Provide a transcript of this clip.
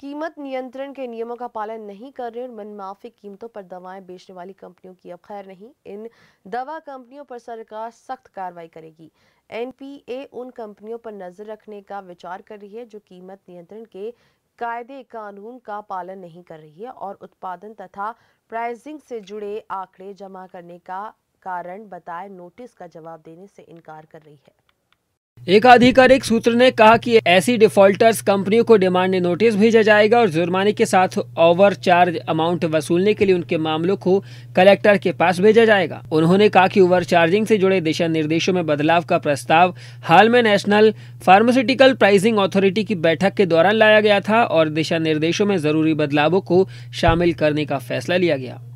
कीमत नियंत्रण के नियमों का पालन नहीं कर रहे और मनमाफी कीमतों पर दवाएं बेचने वाली कंपनियों की अब खैर नहीं इन दवा कंपनियों पर सरकार सख्त कार्रवाई करेगी एनपीए उन कंपनियों पर नजर रखने का विचार कर रही है जो कीमत नियंत्रण के कायदे कानून का पालन नहीं कर रही है और उत्पादन तथा प्राइसिंग से जुड़े आंकड़े जमा करने का कारण बताए नोटिस का जवाब देने से इनकार कर रही है एक आधिकारिक सूत्र ने कहा कि ऐसी डिफॉल्टर्स कंपनियों को डिमांड नोटिस भेजा जाएगा और जुर्माने के साथ ओवर चार्ज अमाउंट वसूलने के लिए उनके मामलों को कलेक्टर के पास भेजा जाएगा उन्होंने कहा कि ओवर चार्जिंग से जुड़े दिशा निर्देशों में बदलाव का प्रस्ताव हाल में नेशनल फार्मास्यूटिकल प्राइसिंग अथॉरिटी की बैठक के दौरान लाया गया था और दिशा निर्देशों में जरूरी बदलावों को शामिल करने का फैसला लिया गया